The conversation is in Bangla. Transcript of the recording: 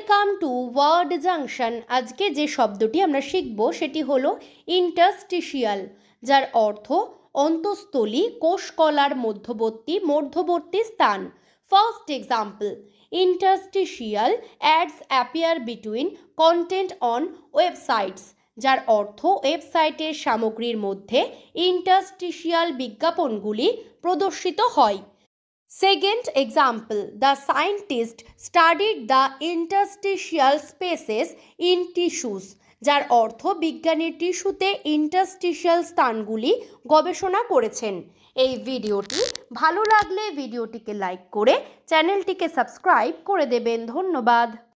ওয়েলকাম টু ওয়ার্ড জাংশন আজকে যে শব্দটি আমরা শিখব সেটি হলো ইন্টাস্টিশিয়াল যার অর্থ অন্তঃস্থলী কোষকলার মধ্যবর্তী মধ্যবর্তী স্থান first example interstitial ads appear between content on websites যার অর্থ ওয়েবসাইটের সামগ্রীর মধ্যে ইন্টাস্টিশিয়াল বিজ্ঞাপনগুলি প্রদর্শিত হয় Second example, the scientist studied the interstitial spaces in tissues যার অর্থ বিজ্ঞানীর টিস্যুতে ইন্টারস্টিশিয়াল স্থানগুলি গবেষণা করেছেন এই ভিডিওটি ভালো লাগলে ভিডিওটিকে লাইক করে চ্যানেলটিকে সাবস্ক্রাইব করে দেবেন ধন্যবাদ